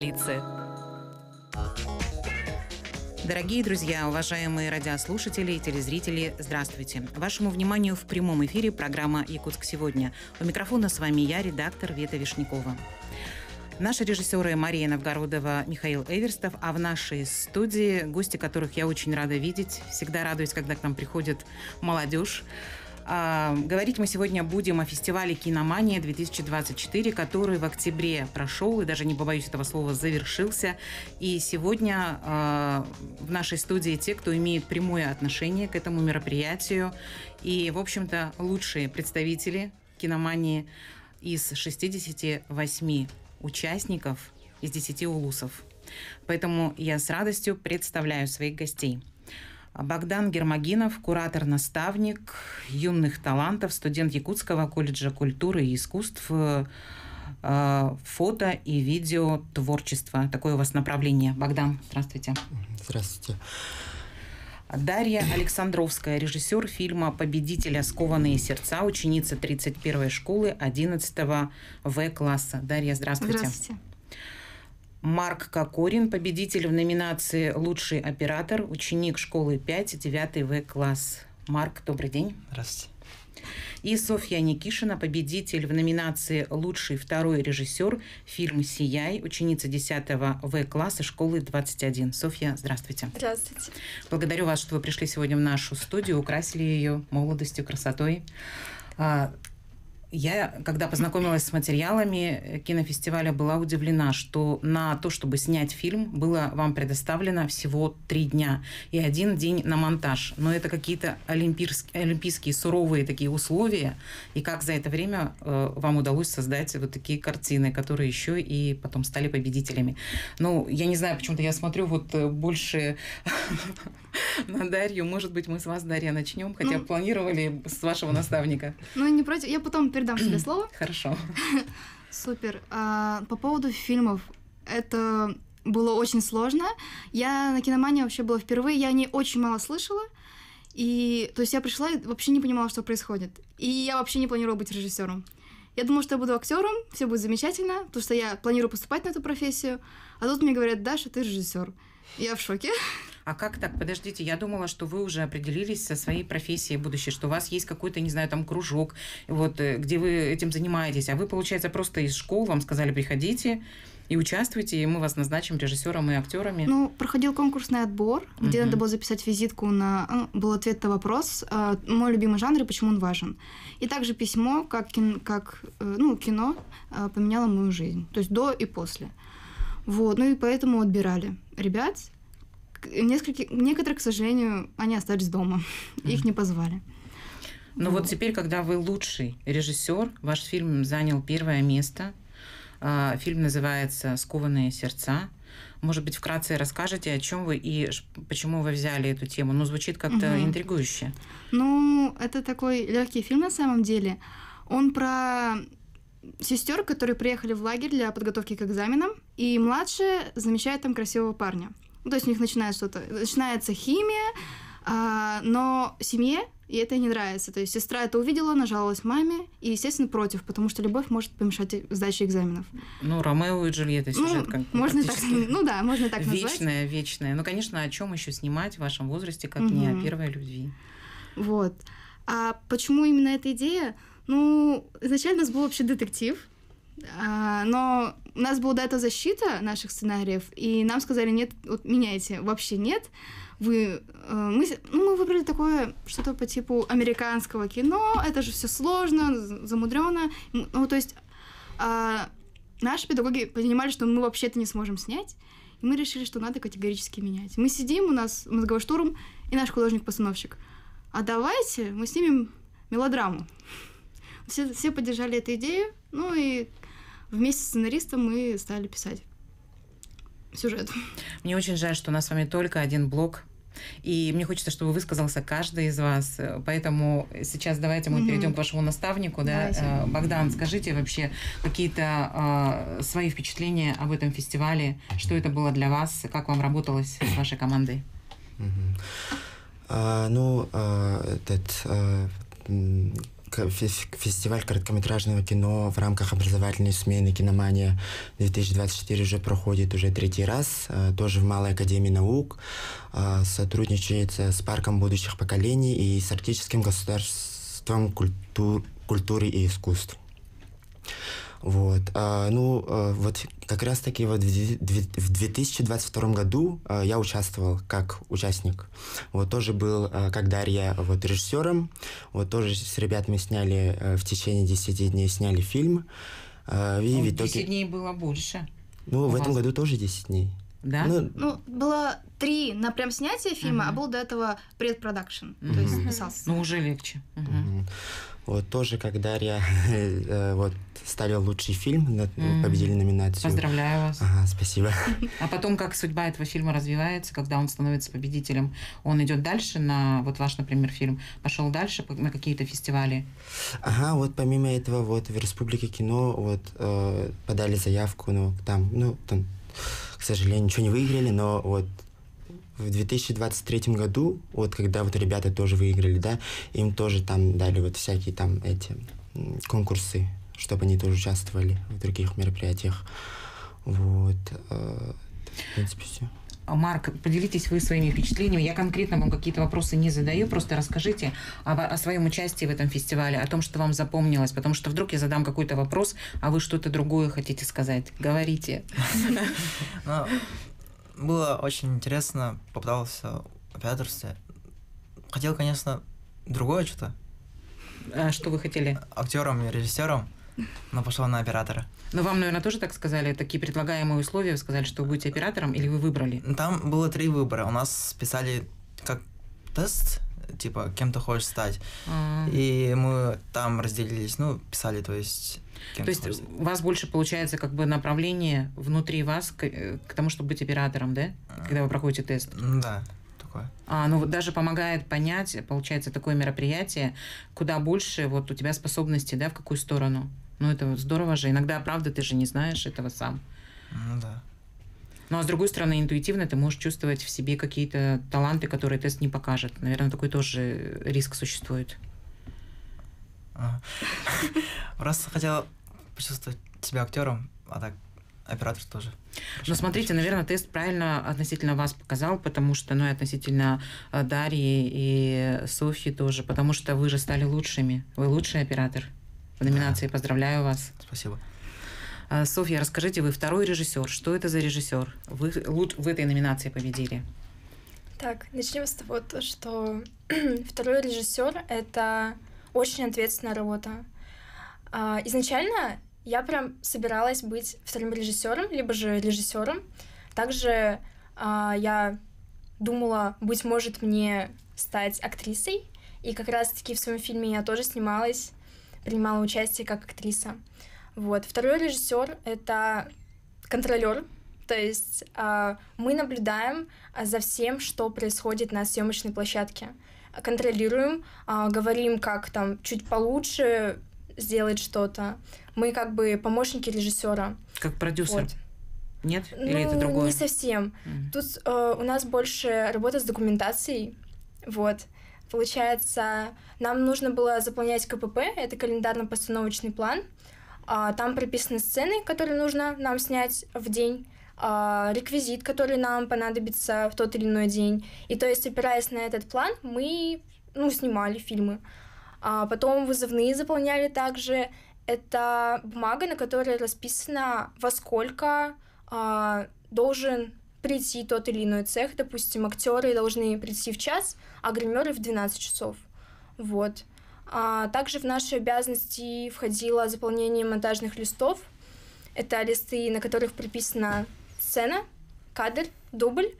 столицы. Дорогие друзья, уважаемые радиослушатели и телезрители, здравствуйте. Вашему вниманию в прямом эфире программа «Якутск сегодня». У микрофона с вами я, редактор Вета Вишнякова. Наши режиссеры Мария Новгородова, Михаил Эверстов, а в нашей студии гости, которых я очень рада видеть. Всегда радуюсь, когда к нам приходит молодежь. А, говорить мы сегодня будем о фестивале «Киномания 2024», который в октябре прошел, и даже не побоюсь этого слова, завершился. И сегодня а, в нашей студии те, кто имеет прямое отношение к этому мероприятию, и, в общем-то, лучшие представители киномании из 68 участников из 10 улусов. Поэтому я с радостью представляю своих гостей – Богдан Гермогинов, куратор-наставник юных талантов, студент Якутского колледжа культуры и искусств, э, э, фото и видео творчества. Такое у вас направление. Богдан, здравствуйте. Здравствуйте. Дарья Александровская, режиссер фильма «Победителя. Скованные сердца», ученица 31-й школы 11 В класса. Дарья, здравствуйте. Здравствуйте. Марк Кокорин, победитель в номинации «Лучший оператор», ученик школы 5, 9 В-класс. Марк, добрый день. Здравствуйте. И Софья Никишина, победитель в номинации «Лучший второй режиссер» фильм «Сияй», ученица 10 В-класса школы 21. Софья, здравствуйте. Здравствуйте. Благодарю вас, что вы пришли сегодня в нашу студию, украсили ее молодостью, красотой. А, я, когда познакомилась с материалами э, кинофестиваля, была удивлена, что на то, чтобы снять фильм, было вам предоставлено всего три дня и один день на монтаж. Но это какие-то олимпийские, олимпийские суровые такие условия. И как за это время э, вам удалось создать вот такие картины, которые еще и потом стали победителями. Ну, я не знаю, почему-то я смотрю вот э, больше на Дарью. Может быть, мы с вас, Дарья, начнем, хотя ну, планировали с вашего наставника. Ну, не против. Я потом передам тебе слово. Хорошо. Супер. А, по поводу фильмов. Это было очень сложно. Я на киномании вообще была впервые, я о ней очень мало слышала. И, то есть я пришла и вообще не понимала, что происходит. И я вообще не планировала быть режиссером. Я думала, что я буду актером, все будет замечательно, потому что я планирую поступать на эту профессию. А тут мне говорят, Даша, ты режиссер. Я в шоке. А как так? Подождите, я думала, что вы уже определились со своей профессией будущей, что у вас есть какой-то, не знаю, там кружок, вот, э, где вы этим занимаетесь. А вы, получается, просто из школ вам сказали, приходите, и участвуйте, и мы вас назначим режиссером и актерами. Ну, проходил конкурсный отбор, где uh-huh. надо было записать визитку на... А, был ответ на вопрос, а, мой любимый жанр и почему он важен. И также письмо, как, кин... как э, ну, кино а, поменяло мою жизнь, то есть до и после. Вот, ну и поэтому отбирали ребят, несколько, некоторые, к сожалению, они остались дома, mm-hmm. их не позвали. Но ну вот. вот теперь, когда вы лучший режиссер, ваш фильм занял первое место. А, фильм называется «Скованные сердца». Может быть, вкратце расскажете, о чем вы и почему вы взяли эту тему? Ну, звучит как-то угу. интригующе. Ну, это такой легкий фильм на самом деле. Он про сестер, которые приехали в лагерь для подготовки к экзаменам, и младшая замечает там красивого парня. Ну, то есть у них начинается что-то, начинается химия, а, но семье и это не нравится. То есть сестра это увидела, нажаловалась маме, и, естественно, против, потому что любовь может помешать сдаче экзаменов. Ну, Ромео и Джульетта сюжет ну, как можно так, Ну да, можно так вечная, назвать. Вечная, вечная. Ну, конечно, о чем еще снимать в вашем возрасте, как угу. не о первой любви. Вот. А почему именно эта идея? Ну, изначально у нас был вообще детектив, а, но у нас была дата-защита наших сценариев, и нам сказали, нет, вот меняйте, вообще нет. Вы, э, мы, ну, мы выбрали такое что-то по типу американского кино, это же все сложно, замудрено. Ну, то есть э, наши педагоги понимали, что мы вообще это не сможем снять, и мы решили, что надо категорически менять. Мы сидим, у нас мозговой штурм, и наш художник-постановщик. А давайте мы снимем мелодраму. Все, все поддержали эту идею, ну и вместе с сценаристом мы стали писать сюжет. Мне очень жаль, что у нас с вами только один блок и мне хочется, чтобы высказался каждый из вас. Поэтому сейчас давайте мы mm-hmm. перейдем к вашему наставнику. Да? Э, Богдан, скажите вообще какие-то э, свои впечатления об этом фестивале. Что это было для вас? Как вам работалось с вашей командой? Mm-hmm. А, ну, а, этот а, фестиваль короткометражного кино в рамках образовательной смены «Киномания 2024» уже проходит уже третий раз, э, тоже в Малой Академии наук, э, сотрудничает с Парком будущих поколений и с Арктическим государством культур, культуры и искусств. Вот. А, ну, а, вот как раз-таки вот в 2022 году а, я участвовал как участник. Вот тоже был, а, как Дарья, вот режиссером. Вот тоже с ребятами сняли, а, в течение 10 дней сняли фильм. А, и ну, в итоге... 10 дней было больше. Ну, в этом году тоже 10 дней. Да? Ну, ну, было три на прям снятие фильма, угу. а был до этого предпродакшн. Угу. То есть писался. Ну, уже легче. Угу. Угу. Вот тоже, когда я э, вот ставил лучший фильм, победили номинацию. Поздравляю вас. Ага, спасибо. А потом, как судьба этого фильма развивается, когда он становится победителем, он идет дальше на вот ваш, например, фильм пошел дальше на какие-то фестивали. Ага, вот помимо этого вот в Республике кино вот э, подали заявку, но ну, там, ну там, к сожалению, ничего не выиграли, но вот в 2023 году, вот когда вот ребята тоже выиграли, да, им тоже там дали вот всякие там эти конкурсы, чтобы они тоже участвовали в других мероприятиях. Вот. Э, в принципе, все. Марк, поделитесь вы своими впечатлениями. Я конкретно вам какие-то вопросы не задаю, просто расскажите о, о своем участии в этом фестивале, о том, что вам запомнилось, потому что вдруг я задам какой-то вопрос, а вы что-то другое хотите сказать. Говорите. Ну, было очень интересно, попытался в операторстве. Хотел, конечно, другое что-то. А что вы хотели? Актером и режиссером, но пошла на оператора. Но вам, наверное, тоже так сказали? Такие предлагаемые условия, вы сказали, что вы будете оператором, или вы выбрали? Ну, там было три выбора. У нас писали как тест, типа, кем ты хочешь стать. А-а-а. И мы там разделились, ну, писали, то есть то есть у вас больше получается как бы направление внутри вас к, э, к тому, чтобы быть оператором, да? Когда вы проходите тест. Да, такое. А, ну вот даже помогает понять, получается, такое мероприятие, куда больше вот у тебя способности, да, в какую сторону. Ну это здорово же. Иногда, правда, ты же не знаешь этого сам. Ну да. Ну а с другой стороны, интуитивно ты можешь чувствовать в себе какие-то таланты, которые тест не покажет. Наверное, такой тоже риск существует. А. Просто хотел почувствовать себя актером, а так оператор тоже. Ну, смотрите, наверное, тест правильно относительно вас показал, потому что, ну, и относительно а, Дарьи и Софьи тоже, потому что вы же стали лучшими. Вы лучший оператор в номинации. Поздравляю вас. Спасибо. А, Софья, расскажите, вы второй режиссер. Что это за режиссер? Вы в этой номинации победили. Так, начнем с того, что второй режиссер это очень ответственная работа. А, изначально я прям собиралась быть вторым режиссером, либо же режиссером. Также а, я думала, быть может, мне стать актрисой. И как раз-таки в своем фильме я тоже снималась, принимала участие как актриса. Вот. Второй режиссер — это контролер, то есть а, мы наблюдаем а, за всем, что происходит на съемочной площадке. Контролируем, а, говорим, как там чуть получше сделать что-то. Мы как бы помощники режиссера. Как продюсер. Вот. Нет? Или ну, это другое? Не совсем. mm Тут э, у нас больше работа с документацией. Вот. Получается, нам нужно было заполнять КПП, это календарно-постановочный план. Э, там прописаны сцены, которые нужно нам снять в день. А, реквизит, который нам понадобится в тот или иной день. И то есть, опираясь на этот план, мы ну, снимали фильмы. А потом вызовные заполняли также. Это бумага, на которой расписано, во сколько а, должен прийти тот или иной цех. Допустим, актеры должны прийти в час, а гримеры в 12 часов. Вот. А также в наши обязанности входило заполнение монтажных листов. Это листы, на которых прописано сцена, кадр, дубль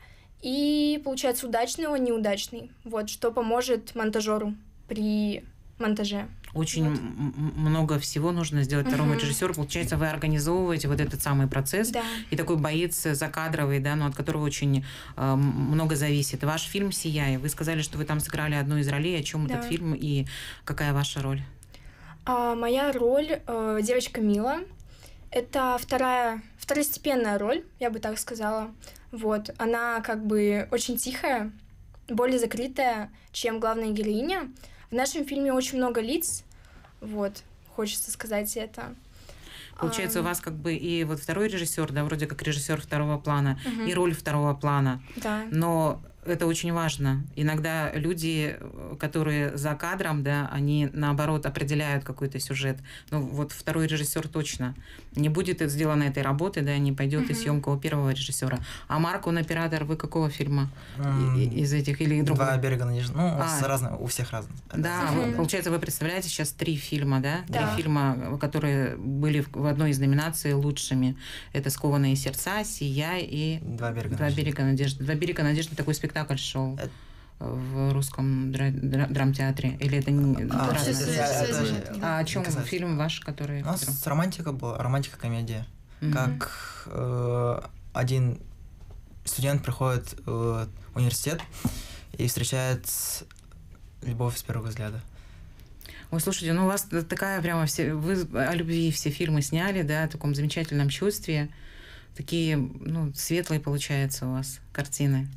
и, получается, удачный он, неудачный. Вот, что поможет монтажеру при монтаже. Очень вот. много всего нужно сделать угу. второму режиссеру. Получается, вы организовываете вот этот самый процесс. Да. И такой боец закадровый, да, но ну, от которого очень э, много зависит. Ваш фильм «Сияй». Вы сказали, что вы там сыграли одну из ролей. О чем да. этот фильм и какая ваша роль? А, моя роль э, девочка Мила. Это вторая, второстепенная роль, я бы так сказала. Вот, она как бы очень тихая, более закрытая, чем главная героиня. В нашем фильме очень много лиц, вот, хочется сказать это. Получается, у вас как бы и вот второй режиссер, да, вроде как режиссер второго плана, угу. и роль второго плана. Да. Но это очень важно. Иногда люди, э, которые за кадром, да, они наоборот определяют какой-то сюжет. Ну вот второй режиссер точно не будет сделано этой работы, да, не пойдет угу. и съемка у первого режиссера. А Марк, он оператор, вы какого фильма эм, из этих или другого? Два берега надежды. Ну, а. разные, у всех разные. Да, угу. получается, вы представляете сейчас три фильма, да? да? Три фильма, которые были в одной из номинаций лучшими. Это «Скованные сердца», «Сия» и «Два берега, Два берега надежды». «Два берега надежды» такой спектакль спектакль шел э, в русском дра- дра- драмтеатре? Или это не... А, это, это, это, а о чем сказать. фильм ваш, который... У нас который... романтика была, романтика-комедия. Mm-hmm. Как э, один студент приходит э, в университет и встречает любовь с первого взгляда. Ой, слушайте, ну у вас такая прямо все... Вы о любви все фильмы сняли, да, о таком замечательном чувстве. Такие, ну, светлые, получаются у вас картины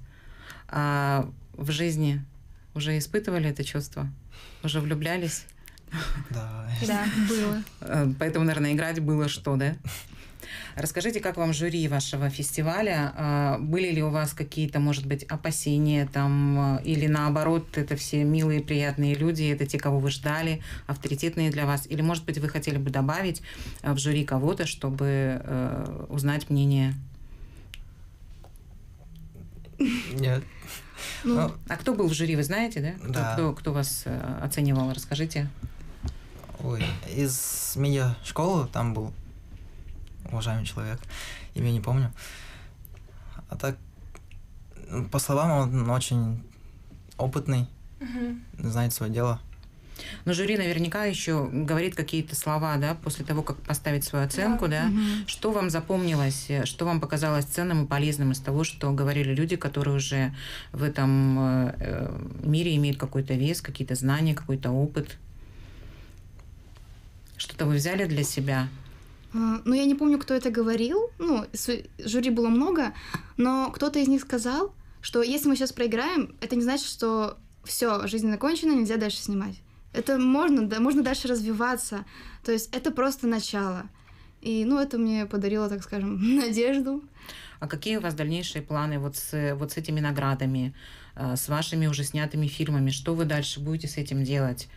а в жизни уже испытывали это чувство? Уже влюблялись? Да. Да, было. Э, поэтому, наверное, играть было что, да? Расскажите, как вам жюри вашего фестиваля? А были ли у вас какие-то, может быть, опасения там, э, или наоборот, это все милые, приятные люди, это те, кого вы ждали, авторитетные для вас? Или, может быть, вы хотели бы добавить э, в жюри кого-то, чтобы узнать мнение? Нет. Ну, ну, а кто был в жюри, вы знаете, да? Кто, да. кто, кто вас э, оценивал, расскажите. Ой, из медиашколы там был уважаемый человек, имя не помню. А так, по словам, он очень опытный, угу. знает свое дело. Но жюри наверняка еще говорит какие-то слова, да, после того, как поставить свою оценку, да. да? Угу. Что вам запомнилось, э, что вам показалось ценным и полезным из того, что говорили люди, которые уже в этом э, э, мире имеют какой-то вес, какие-то знания, какой-то опыт? Что-то вы взяли для себя? А, ну, я не помню, кто это говорил. Ну, жюри было много, но кто-то из них сказал, что если мы сейчас проиграем, это не значит, что все, жизнь закончена, нельзя дальше снимать. Это можно, да, можно дальше развиваться. То есть это просто начало. И, ну, это мне подарило, так скажем, надежду. А какие у вас дальнейшие планы вот с, вот с этими наградами, э, с вашими уже снятыми фильмами? Что вы дальше будете с этим делать?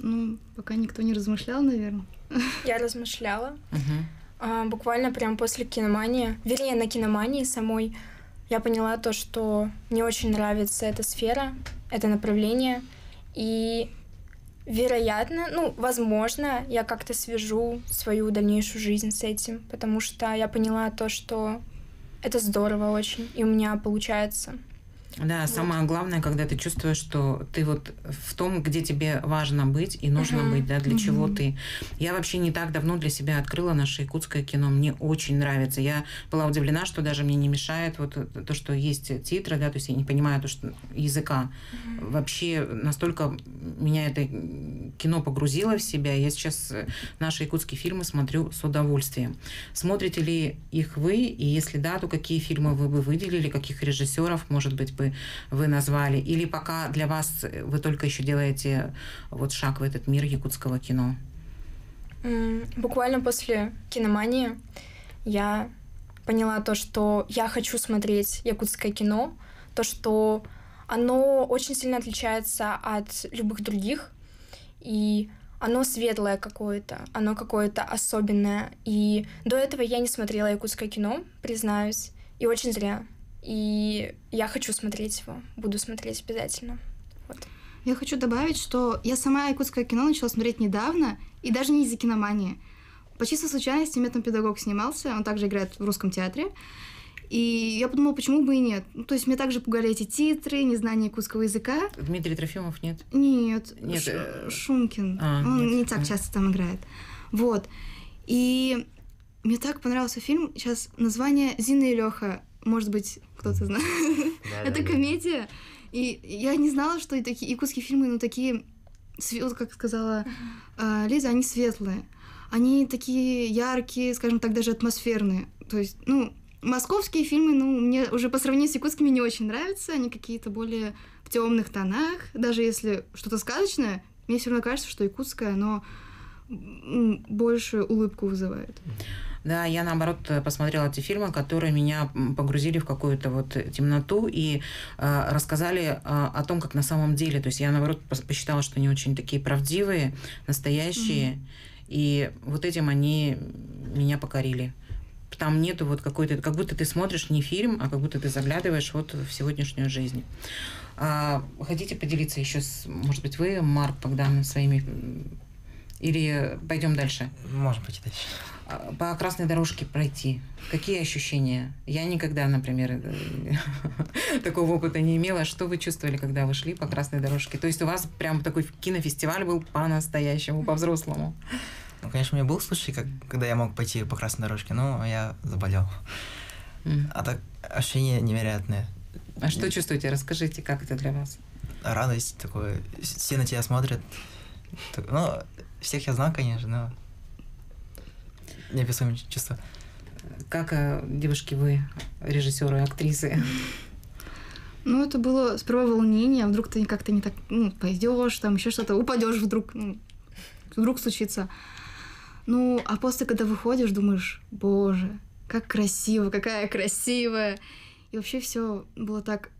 Ну, пока никто не размышлял, наверное. Я размышляла. Угу. А, буквально прям после киномании, вернее, на киномании самой, я поняла то, что мне очень нравится эта сфера, это направление – и, вероятно, ну, возможно, я как-то свяжу свою дальнейшую жизнь с этим, потому что я поняла то, что это здорово очень, и у меня получается. Да, вот. самое главное, когда ты чувствуешь, что ты вот в том, где тебе важно быть и нужно uh-huh. быть, да, для uh-huh. чего ты. Я вообще не так давно для себя открыла наше якутское кино. Мне очень нравится. Я была удивлена, что даже мне не мешает вот то, что есть титры, да, то есть я не понимаю то, что языка. Uh-huh. Вообще настолько меня это кино погрузило в себя. Я сейчас э, наши якутские фильмы смотрю с удовольствием. Смотрите ли их вы? И если да, то какие фильмы вы бы выделили, каких режиссеров, может быть, бы вы назвали? Или пока для вас э, вы только еще делаете э, вот шаг в этот мир якутского кино? Буквально после киномании я поняла то, что я хочу смотреть якутское кино, то, что оно очень сильно отличается от любых других, и оно светлое какое-то, оно какое-то особенное. И до этого я не смотрела якутское кино, признаюсь, и очень зря. И я хочу смотреть его. Буду смотреть обязательно. Вот. Я хочу добавить, что я сама якутское кино начала смотреть недавно, и даже не из-за киномании. По чистой случайности метом педагог снимался, он также играет в русском театре. И я подумала, почему бы и нет. Ну, то есть меня также пугали эти титры, незнание якутского языка. Дмитрий Трофимов нет? Нет, нет Ш- э... Шумкин. А, он нет. не так а. часто там играет. Вот. И мне так понравился фильм. Сейчас название «Зина и Лёха. Может быть, кто-то знает. Это комедия. И я не знала, что и такие якутские фильмы, ну, такие, вот как сказала а, Лиза, они светлые. Они такие яркие, скажем так, даже атмосферные. То есть, ну, московские фильмы, ну, мне уже по сравнению с якутскими не очень нравятся. Они какие-то более в темных тонах. Даже если что-то сказочное, мне все равно кажется, что якутское, оно больше улыбку вызывает. Да, я наоборот э, посмотрела эти фильмы, которые меня погрузили в какую-то вот э, темноту и э, рассказали э, о том, как на самом деле. То есть я наоборот посчитала, что они очень такие правдивые, настоящие. Mm-hmm. И вот этим они меня покорили. Там нету вот какой-то, как будто ты смотришь не фильм, а как будто ты заглядываешь вот в сегодняшнюю жизнь. А, хотите поделиться еще, с, может быть, вы, Марк Богдан, своими или пойдем дальше? Можем пойти дальше. А, по красной дорожке пройти. Какие ощущения? Я никогда, например, э, такого опыта не имела. Что вы чувствовали, когда вы шли по красной дорожке? То есть у вас прям такой кинофестиваль был по-настоящему, по-взрослому. Ну, конечно, у меня был случай, как, когда я мог пойти по красной дорожке, но я заболел. Mm. А так ощущения невероятные. А что чувствуете? Расскажите, как это для вас? Радость такое. Все на тебя смотрят. Ну, всех я знал, конечно, но неописуемое чувство. Как, э, девушки, вы режиссеры, актрисы? Ну, это было сперва волнение, а вдруг ты как-то не так ну, пойдешь, там еще что-то, упадешь вдруг, ну, вдруг случится. Ну, а после, когда выходишь, думаешь, боже, как красиво, какая красивая. И вообще все было так,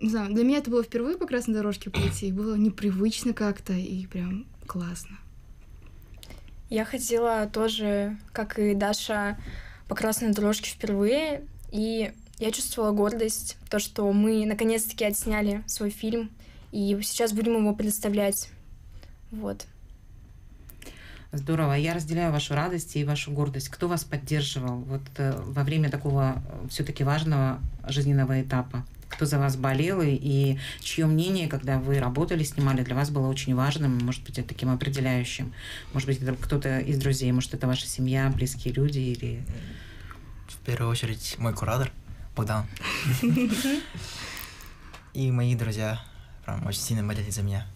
не знаю, для меня это было впервые по красной дорожке пойти, было непривычно как-то и прям классно. Я ходила тоже, как и Даша, по красной дорожке впервые, и я чувствовала гордость, то, что мы наконец-таки отсняли свой фильм, и сейчас будем его представлять. Вот. Здорово. Я разделяю вашу радость и вашу гордость. Кто вас поддерживал вот э, во время такого э, все-таки важного жизненного этапа? кто за вас болел и, и чье мнение, когда вы работали, снимали, для вас было очень важным, может быть, это таким определяющим. Может быть, это кто-то из друзей, может, это ваша семья, близкие люди или... В первую очередь мой куратор Богдан. И мои друзья прям очень сильно болели за меня.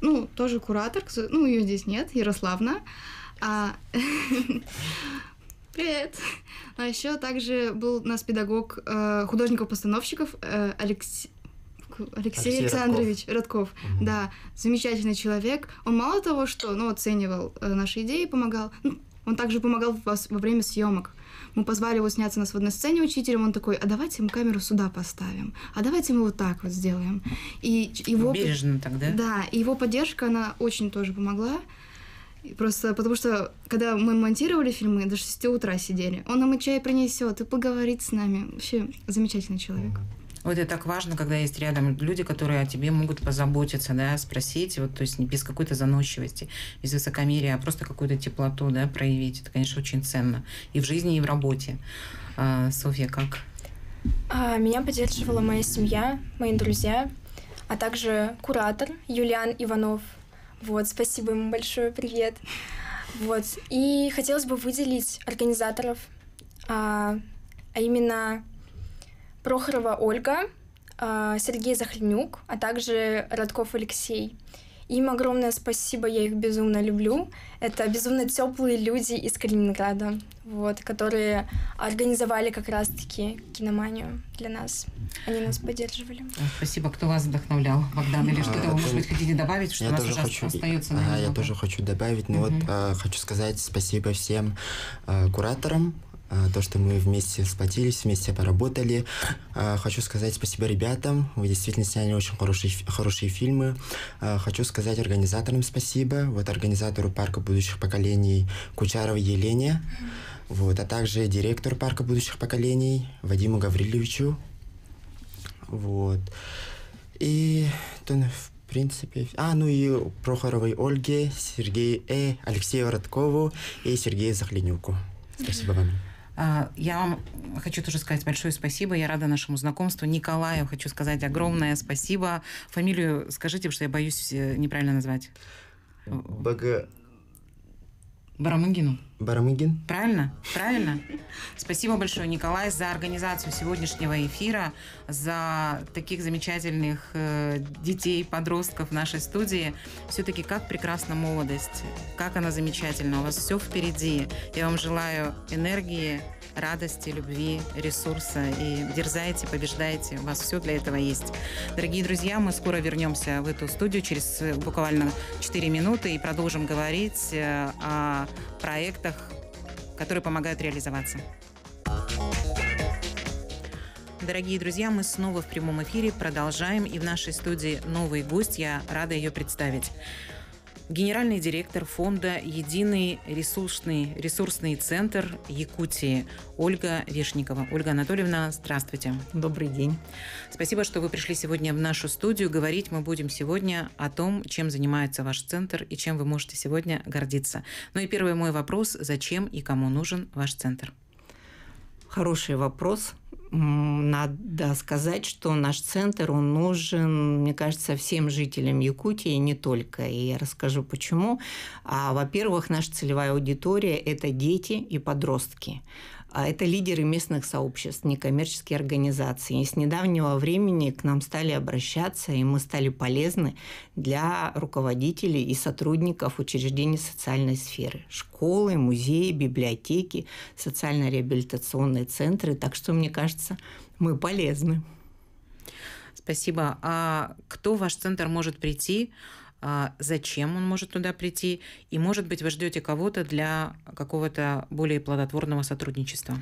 Ну, тоже куратор, ну, ее здесь нет, Ярославна. А... Привет! А еще также был у нас педагог э, художников-постановщиков э, Алекс... Алексей, Алексей Александрович Родков. Родков. Угу. Да, замечательный человек. Он мало того, что ну, оценивал э, наши идеи, помогал, ну, он также помогал во, во время съемок. Мы позвали его сняться нас в одной сцене учителем, он такой, а давайте мы камеру сюда поставим, а давайте мы вот так вот сделаем. И его... Бережно тогда. Да, и его поддержка, она очень тоже помогла. Просто потому что, когда мы монтировали фильмы, до 6 утра сидели. Он нам и чай принесет, и поговорит с нами. Вообще замечательный человек. Вот это так важно, когда есть рядом люди, которые о тебе могут позаботиться, да, спросить, вот, то есть не без какой-то заносчивости, без высокомерия, а просто какую-то теплоту, да, проявить. Это, конечно, очень ценно и в жизни, и в работе. А, Софья, как? А, меня поддерживала моя семья, мои друзья, а также куратор Юлиан Иванов – вот, спасибо ему большое, привет. Вот, и хотелось бы выделить организаторов, а, а именно Прохорова Ольга, а, Сергей Захлинюк, а также Родков Алексей – им огромное спасибо, я их безумно люблю. Это безумно теплые люди из Калининграда, вот, которые организовали как раз-таки киноманию для нас. Они нас поддерживали. Э, спасибо. Кто вас вдохновлял, Богдан? Или а, что-то вы, может быть, хотите добавить, что у нас тоже хочу... остается? Ага, я тоже хочу добавить. Ну вот, а, хочу сказать спасибо всем а, кураторам, а, то, что мы вместе сплотились, вместе поработали. А, хочу сказать спасибо ребятам, вы действительно сняли очень хорошие, хорошие фильмы. А, хочу сказать организаторам спасибо, вот организатору парка будущих поколений Кучарова Елене, вот, а также директору парка будущих поколений Вадиму Гаврилевичу. Вот. И то, в принципе... А, ну и Прохоровой Ольге, Сергею, э, Алексею Родкову и Сергею Захленюку. Спасибо вам. А, я вам хочу тоже сказать большое спасибо. Я рада нашему знакомству. Николаю хочу сказать огромное спасибо. Фамилию скажите, потому что я боюсь э, неправильно назвать. Бага... Барамыгину. Барамыгин. Правильно? Правильно. Спасибо большое, Николай, за организацию сегодняшнего эфира, за таких замечательных э, детей, подростков в нашей студии. Все-таки как прекрасна молодость, как она замечательна. У вас все впереди. Я вам желаю энергии, радости, любви, ресурса и дерзайте, побеждайте. У вас все для этого есть. Дорогие друзья, мы скоро вернемся в эту студию через э, буквально 4 минуты и продолжим говорить э, о проектах, которые помогают реализоваться. Дорогие друзья, мы снова в прямом эфире продолжаем. И в нашей студии новый гость. Я рада ее представить генеральный директор фонда «Единый ресурсный, ресурсный центр Якутии» Ольга Вешникова. Ольга Анатольевна, здравствуйте. Добрый день. Спасибо, что вы пришли сегодня в нашу студию. Говорить мы будем сегодня о том, чем занимается ваш центр и чем вы можете сегодня гордиться. Ну и первый мой вопрос – зачем и кому нужен ваш центр? Хороший вопрос. Надо сказать, что наш центр, он нужен, мне кажется, всем жителям Якутии, не только. И я расскажу, почему. А, во-первых, наша целевая аудитория – это дети и подростки. А это лидеры местных сообществ, некоммерческие организации. И с недавнего времени к нам стали обращаться, и мы стали полезны для руководителей и сотрудников учреждений социальной сферы. Школы, музеи, библиотеки, социально-реабилитационные центры. Так что, мне кажется, мы полезны. Спасибо. А кто в ваш центр может прийти? А, зачем он может туда прийти, и, может быть, вы ждете кого-то для какого-то более плодотворного сотрудничества.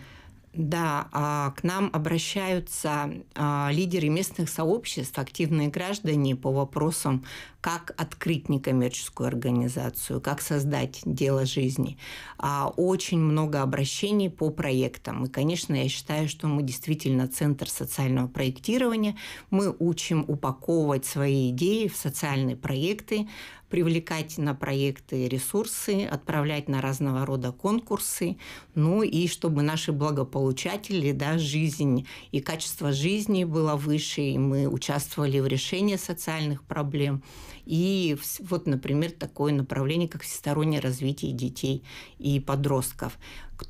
Да, а, к нам обращаются а, лидеры местных сообществ, активные граждане по вопросам, как открыть некоммерческую организацию, как создать дело жизни. А, очень много обращений по проектам. И, конечно, я считаю, что мы действительно центр социального проектирования. Мы учим упаковывать свои идеи в социальные проекты, привлекать на проекты ресурсы, отправлять на разного рода конкурсы, ну и чтобы наши благополучатели, да, жизнь и качество жизни было выше, и мы участвовали в решении социальных проблем, и вот, например, такое направление, как всестороннее развитие детей и подростков.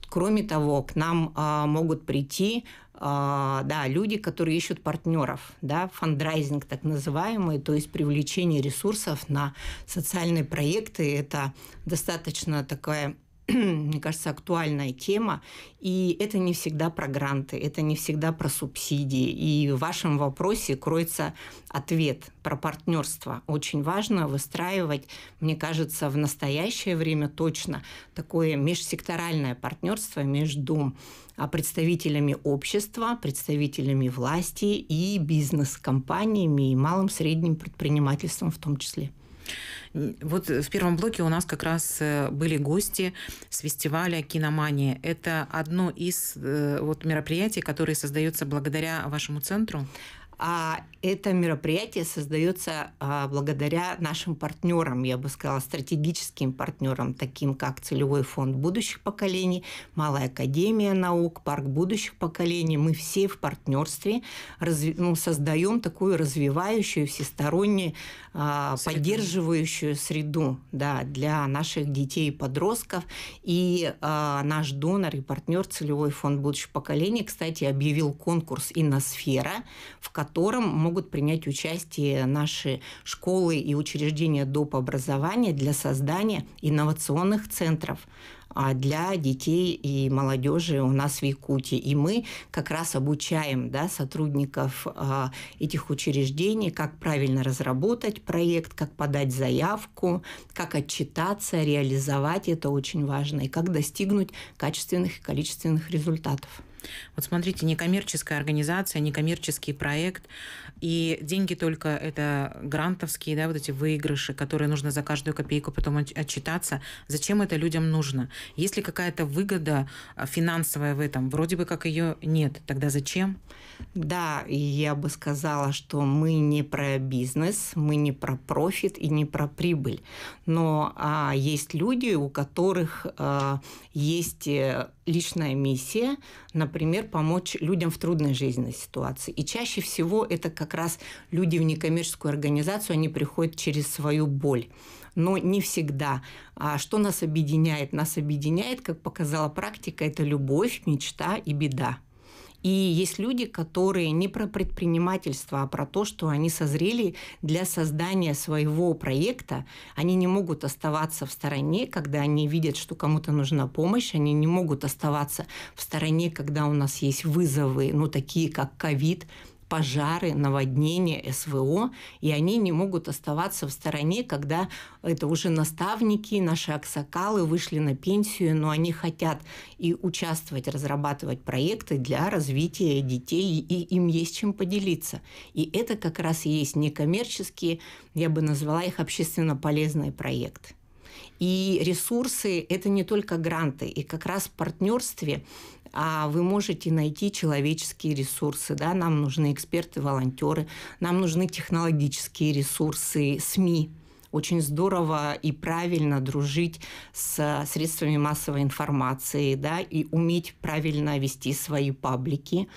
Кроме того, к нам а, могут прийти а, да, люди, которые ищут партнеров, да, фандрайзинг так называемый, то есть привлечение ресурсов на социальные проекты. Это достаточно такая мне кажется, актуальная тема. И это не всегда про гранты, это не всегда про субсидии. И в вашем вопросе кроется ответ про партнерство. Очень важно выстраивать, мне кажется, в настоящее время точно такое межсекторальное партнерство между а, представителями общества, представителями власти и бизнес-компаниями и малым-средним предпринимательством в том числе. Вот в первом блоке у нас как раз э, были гости с фестиваля «Киномания». Это одно из э, вот, мероприятий, которые создаются благодаря вашему центру? А это мероприятие создается а, благодаря нашим партнерам, я бы сказала, стратегическим партнерам, таким как Целевой фонд будущих поколений, Малая академия наук, Парк будущих поколений. Мы все в партнерстве разви- ну, создаем такую развивающую, всесторонне а, среду. поддерживающую среду да, для наших детей и подростков. И э, наш донор и партнер Целевой фонд будущих поколений, кстати, объявил конкурс «Иносфера», в котором котором могут принять участие наши школы и учреждения доп. образования для создания инновационных центров а, для детей и молодежи у нас в Якутии. И мы как раз обучаем да, сотрудников а, этих учреждений, как правильно разработать проект, как подать заявку, как отчитаться, реализовать это очень важно, и как достигнуть качественных и количественных результатов. Вот смотрите, некоммерческая организация, некоммерческий проект, и деньги только это грантовские, да, вот эти выигрыши, которые нужно за каждую копейку потом отчитаться. Зачем это людям нужно? Есть ли какая-то выгода а, финансовая в этом? Вроде бы как ее нет. Тогда зачем? Да, и я бы сказала, что мы не про бизнес, мы не про профит и не про прибыль. Но а, есть люди, у которых а, есть э, личная миссия, на например, помочь людям в трудной жизненной ситуации. И чаще всего это как раз люди в некоммерческую организацию, они приходят через свою боль но не всегда. А что нас объединяет? Нас объединяет, как показала практика, это любовь, мечта и беда. И есть люди, которые не про предпринимательство, а про то, что они созрели для создания своего проекта. Они не могут оставаться в стороне, когда они видят, что кому-то нужна помощь. Они не могут оставаться в стороне, когда у нас есть вызовы, ну, такие как ковид, пожары, наводнения, СВО, и они не могут оставаться в стороне, когда это уже наставники, наши аксакалы вышли на пенсию, но они хотят и участвовать, разрабатывать проекты для развития детей, и им есть чем поделиться. И это как раз и есть некоммерческие, я бы назвала их общественно полезные проекты. И ресурсы – это не только гранты. И как раз в партнерстве а вы можете найти человеческие ресурсы. Да? Нам нужны эксперты, волонтеры, нам нужны технологические ресурсы, СМИ, очень здорово и правильно дружить с э, средствами массовой информации, да, и уметь правильно вести свои паблики.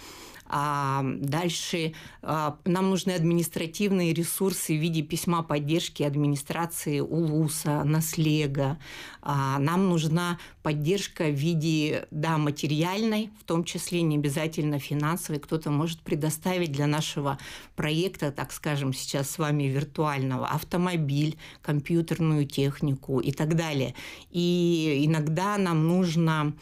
А, дальше а, нам нужны административные ресурсы в виде письма поддержки администрации УЛУСа, Наслега. А, нам нужна поддержка в виде, да, материальной, в том числе не обязательно финансовой. Кто-то может предоставить для нашего проекта, так скажем, сейчас с вами виртуального, автомобиль, компьютерную технику и так далее. И иногда нам нужно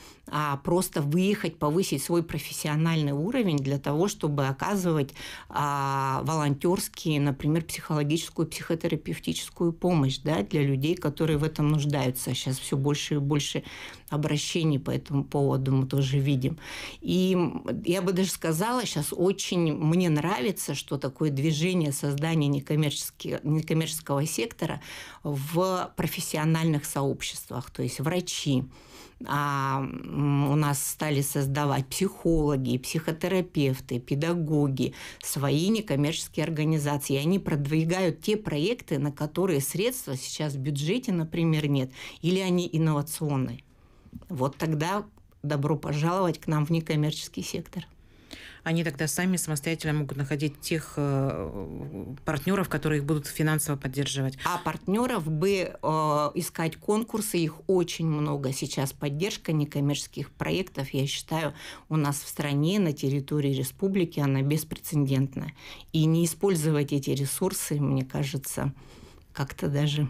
просто выехать, повысить свой профессиональный уровень для того, чтобы оказывать а, волонтерские, например, психологическую, психотерапевтическую помощь да, для людей, которые в этом нуждаются. Сейчас а все больше и больше обращений по этому поводу мы тоже видим. И я бы даже сказала, сейчас очень мне нравится, что такое движение создания некоммерческого сектора в профессиональных сообществах, то есть врачи, а, у нас стали создавать психологи, психотерапевты, педагоги, свои некоммерческие организации. И они продвигают те проекты, на которые средства сейчас в бюджете, например, нет, или они инновационные. Вот тогда добро пожаловать к нам в некоммерческий сектор они тогда сами самостоятельно могут находить тех э, партнеров, которые их будут финансово поддерживать. А партнеров бы э, искать конкурсы, их очень много сейчас. Поддержка некоммерческих проектов, я считаю, у нас в стране, на территории республики, она беспрецедентная. И не использовать эти ресурсы, мне кажется, как-то даже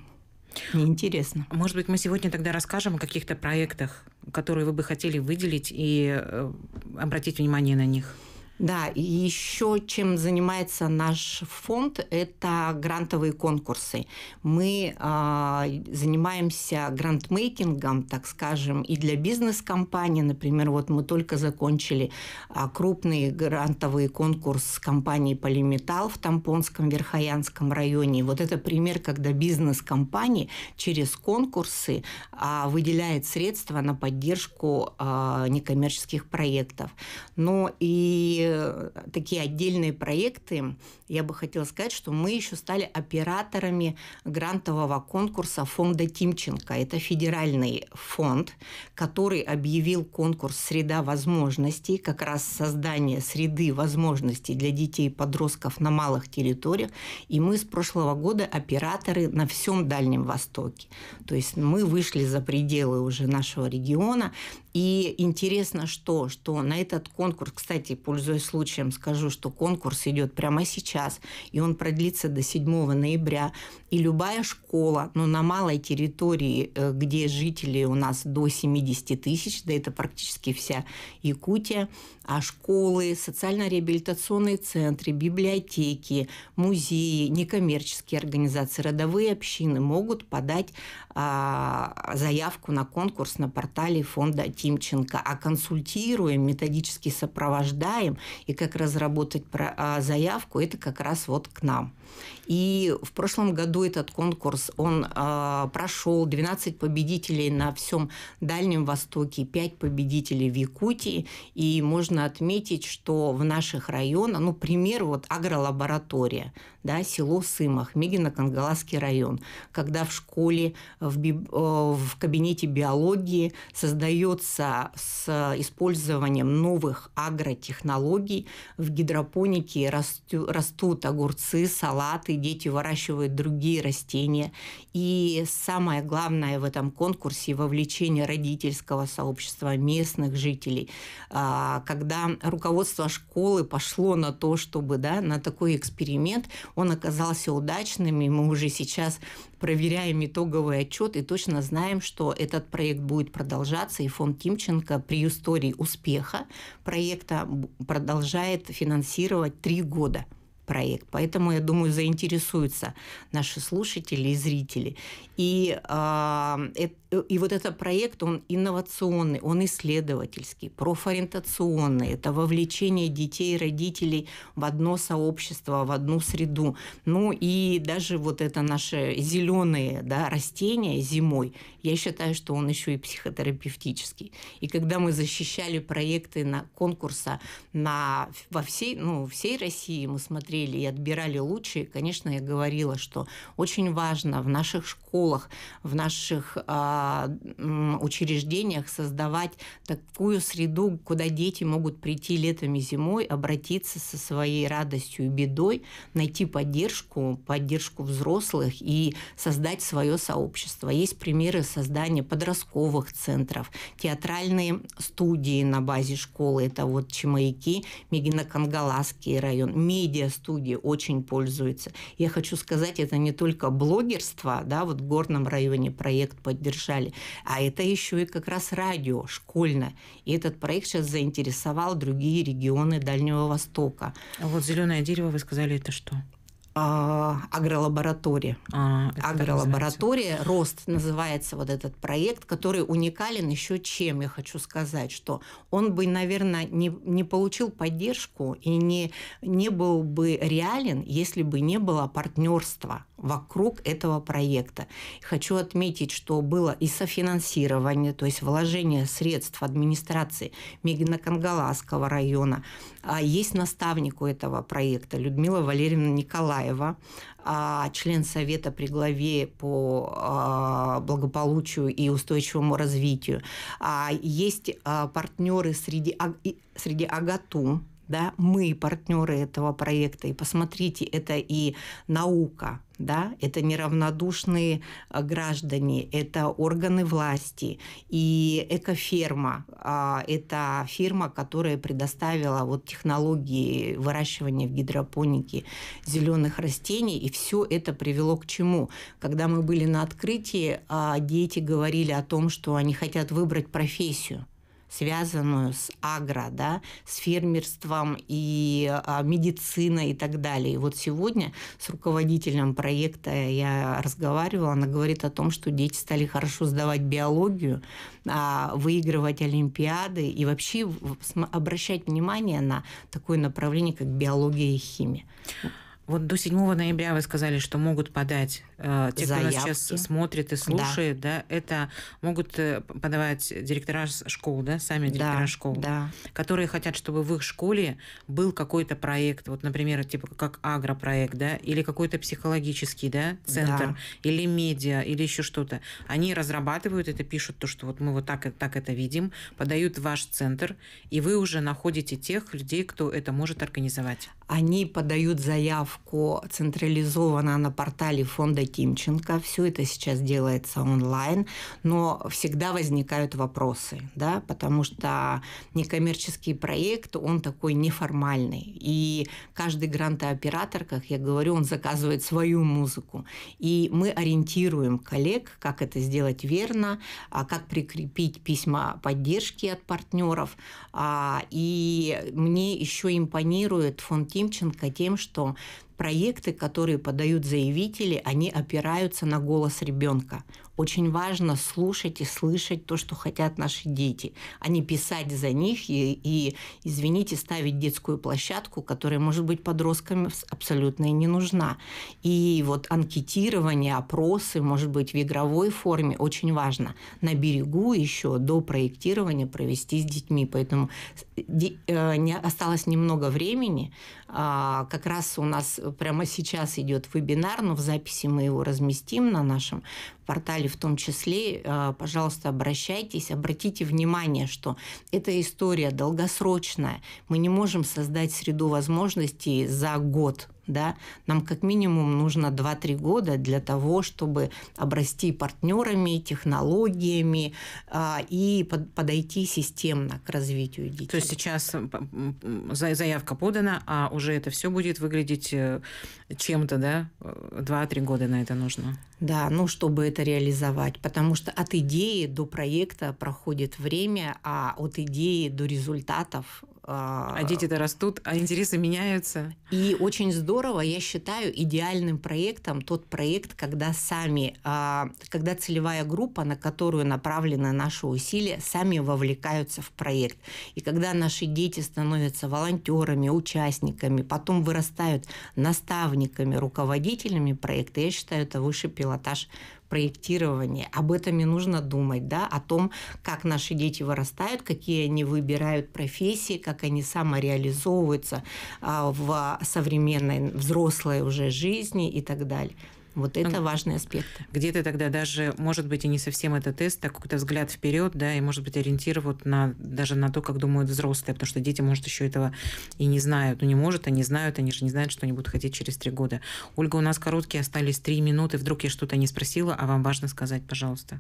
мне интересно. Может быть, мы сегодня тогда расскажем о каких-то проектах, которые вы бы хотели выделить и э, обратить внимание на них? Да, и еще чем занимается наш фонд, это грантовые конкурсы. Мы э, занимаемся грантмейкингом, так скажем, и для бизнес-компаний. Например, вот мы только закончили а, крупный грантовый конкурс с компанией «Полиметалл» в Тампонском Верхоянском районе. Вот это пример, когда бизнес-компании через конкурсы э, выделяет средства на поддержку э, некоммерческих проектов. Но ну и такие отдельные проекты. Я бы хотела сказать, что мы еще стали операторами грантового конкурса фонда Тимченко. Это федеральный фонд, который объявил конкурс «Среда возможностей», как раз создание среды возможностей для детей и подростков на малых территориях. И мы с прошлого года операторы на всем Дальнем Востоке. То есть мы вышли за пределы уже нашего региона, и интересно, что, что на этот конкурс, кстати, пользуясь случаем, скажу, что конкурс идет прямо сейчас, и он продлится до 7 ноября. И любая школа, но ну, на малой территории, э, где жители у нас до 70 тысяч, да это практически вся Якутия, а школы, социально-реабилитационные центры, библиотеки, музеи, некоммерческие организации, родовые общины могут подать а, заявку на конкурс на портале фонда Тимченко. А консультируем, методически сопровождаем и как разработать про, а, заявку, это как раз вот к нам. И в прошлом году существует этот конкурс. Он э, прошел 12 победителей на всем Дальнем Востоке, 5 победителей в Якутии. И можно отметить, что в наших районах, ну, пример, вот агролаборатория, да, село Сымах, Мегино-Кангаласский район, когда в школе, в, би, э, в кабинете биологии создается с использованием новых агротехнологий в гидропонике растут, растут огурцы, салаты, дети выращивают другие другие растения. И самое главное в этом конкурсе – вовлечение родительского сообщества, местных жителей. А, когда руководство школы пошло на то, чтобы да, на такой эксперимент, он оказался удачным, и мы уже сейчас проверяем итоговый отчет и точно знаем, что этот проект будет продолжаться, и фонд Тимченко при истории успеха проекта продолжает финансировать три года проект. Поэтому, я думаю, заинтересуются наши слушатели и зрители. И, а, э, и вот этот проект, он инновационный, он исследовательский, профориентационный. Это вовлечение детей и родителей в одно сообщество, в одну среду. Ну и даже вот это наши зеленые да, растения зимой, я считаю, что он еще и психотерапевтический. И когда мы защищали проекты на конкурса на, во всей, ну, всей России, мы смотрели смотрели и отбирали лучшие, конечно, я говорила, что очень важно в наших школах, в наших э, учреждениях создавать такую среду, куда дети могут прийти летом и зимой, обратиться со своей радостью и бедой, найти поддержку, поддержку взрослых и создать свое сообщество. Есть примеры создания подростковых центров, театральные студии на базе школы, это вот Чимаяки, Мегино-Кангаласский район, медиа студии очень пользуется. Я хочу сказать, это не только блогерство, да, вот в горном районе проект поддержали, а это еще и как раз радио школьное. И этот проект сейчас заинтересовал другие регионы Дальнего Востока. А вот зеленое дерево, вы сказали, это что? агролаборатория. А, агролаборатория а, «Рост» называется вот этот проект, который уникален еще чем, я хочу сказать, что он бы, наверное, не, не получил поддержку и не, не был бы реален, если бы не было партнерства вокруг этого проекта. Хочу отметить, что было и софинансирование, то есть вложение средств администрации Мегино-Кангаласского района. А, есть наставник у этого проекта Людмила Валерьевна Николаевна, Бабаева, а, член Совета при главе по а, благополучию и устойчивому развитию. А, есть партнеры среди, среди АГАТУ, да, мы партнеры этого проекта, и посмотрите, это и наука, да, это неравнодушные а, граждане, это органы власти и экоферма, а, это фирма, которая предоставила вот технологии выращивания в гидропонике зеленых растений, и все это привело к чему? Когда мы были на открытии, а, дети говорили о том, что они хотят выбрать профессию связанную с агро, да, с фермерством и а, медициной и так далее. И вот сегодня с руководителем проекта я разговаривала, она говорит о том, что дети стали хорошо сдавать биологию, а, выигрывать олимпиады и вообще обращать внимание на такое направление, как биология и химия. Вот до 7 ноября вы сказали, что могут подать э, те, заявки. кто нас сейчас смотрит и слушает, да, да это могут э, подавать директора школ, да, сами директора да, школ, да. которые хотят, чтобы в их школе был какой-то проект, вот, например, типа как агропроект, да, или какой-то психологический, да, центр, да. или медиа, или еще что-то. Они разрабатывают это, пишут то, что вот мы вот так, так это видим, подают в ваш центр, и вы уже находите тех людей, кто это может организовать. Они подают заявку централизованно на портале фонда Тимченко. Все это сейчас делается онлайн, но всегда возникают вопросы, да, потому что некоммерческий проект, он такой неформальный. И каждый грантооператор, как я говорю, он заказывает свою музыку. И мы ориентируем коллег, как это сделать верно, а как прикрепить письма поддержки от партнеров. А, и мне еще импонирует фонд Тимченко тем, что проекты, которые подают заявители, они опираются на голос ребенка. Очень важно слушать и слышать то, что хотят наши дети, а не писать за них и, и извините, ставить детскую площадку, которая, может быть, подросткам абсолютно и не нужна. И вот анкетирование, опросы, может быть, в игровой форме очень важно. На берегу еще до проектирования провести с детьми. Поэтому э, осталось немного времени, а, как раз у нас прямо сейчас идет вебинар, но в записи мы его разместим на нашем портале в том числе. А, пожалуйста, обращайтесь, обратите внимание, что эта история долгосрочная. Мы не можем создать среду возможностей за год да, нам как минимум нужно 2-3 года для того, чтобы обрасти партнерами, технологиями а, и под, подойти системно к развитию детей. То есть сейчас заявка подана, а уже это все будет выглядеть э, чем-то, да? 2-3 э, года на это нужно. Да, ну, чтобы это реализовать, потому что от идеи до проекта проходит время, а от идеи до результатов а, а дети-то растут, а интересы меняются. И очень здорово, я считаю, идеальным проектом тот проект, когда сами, а, когда целевая группа, на которую направлены наши усилия, сами вовлекаются в проект. И когда наши дети становятся волонтерами, участниками, потом вырастают наставниками, руководителями проекта, я считаю, это высший пилотаж проектировании. Об этом и нужно думать, да, о том, как наши дети вырастают, какие они выбирают профессии, как они самореализовываются а, в современной взрослой уже жизни и так далее. Вот это ну, важный аспект. Где-то тогда даже, может быть, и не совсем этот тест, а какой-то взгляд вперед, да, и, может быть, ориентир вот на, даже на то, как думают взрослые, потому что дети, может, еще этого и не знают. Ну, не может, они знают, они же не знают, что они будут хотеть через три года. Ольга, у нас короткие остались три минуты. Вдруг я что-то не спросила, а вам важно сказать, пожалуйста.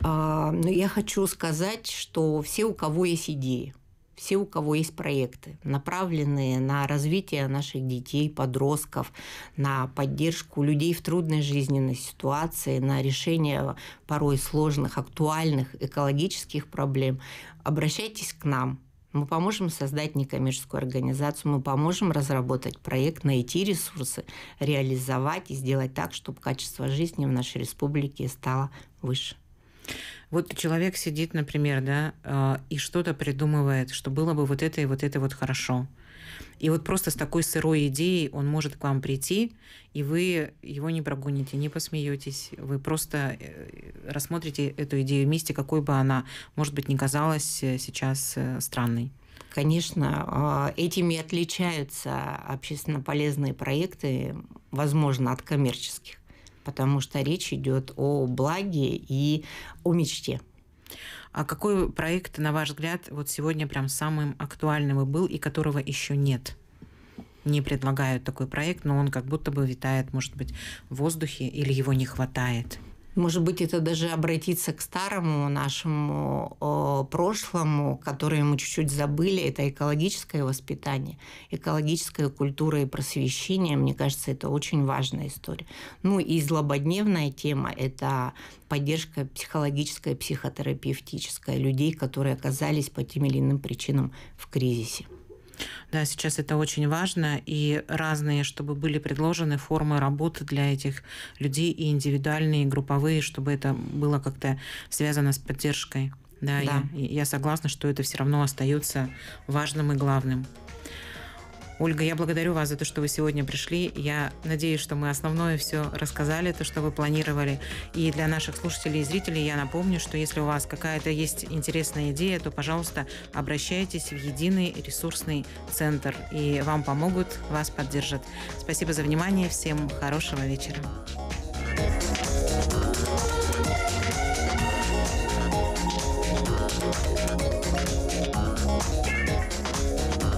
А, ну, я хочу сказать, что все, у кого есть идеи, все, у кого есть проекты, направленные на развитие наших детей, подростков, на поддержку людей в трудной жизненной ситуации, на решение порой сложных, актуальных экологических проблем, обращайтесь к нам. Мы поможем создать некоммерческую организацию, мы поможем разработать проект, найти ресурсы, реализовать и сделать так, чтобы качество жизни в нашей республике стало выше. Вот человек сидит, например, да, а, и что-то придумывает, что было бы вот это и вот это вот хорошо. И вот просто с такой сырой идеей он может к вам прийти, и вы его не прогоните, не посмеетесь. Вы просто э, рассмотрите эту идею вместе, какой бы она, может быть, не казалась э, сейчас э, странной. Конечно, а, этими отличаются общественно полезные проекты, возможно, от коммерческих потому что речь идет о благе и о мечте. А какой проект, на ваш взгляд, вот сегодня прям самым актуальным и был, и которого еще нет? Не предлагают такой проект, но он как будто бы витает, может быть, в воздухе, или его не хватает? Может быть, это даже обратиться к старому нашему прошлому, которое мы чуть-чуть забыли. Это экологическое воспитание, экологическая культура и просвещение. Мне кажется, это очень важная история. Ну и злободневная тема – это поддержка психологическая, психотерапевтическая людей, которые оказались по тем или иным причинам в кризисе. Да, сейчас это очень важно, и разные, чтобы были предложены формы работы для этих людей, и индивидуальные, и групповые, чтобы это было как-то связано с поддержкой. Да, да. Я, я согласна, что это все равно остается важным и главным. Ольга, я благодарю вас за то, что вы сегодня пришли. Я надеюсь, что мы основное все рассказали, то, что вы планировали. И для наших слушателей и зрителей я напомню, что если у вас какая-то есть интересная идея, то, пожалуйста, обращайтесь в единый ресурсный центр, и вам помогут, вас поддержат. Спасибо за внимание, всем хорошего вечера. thank you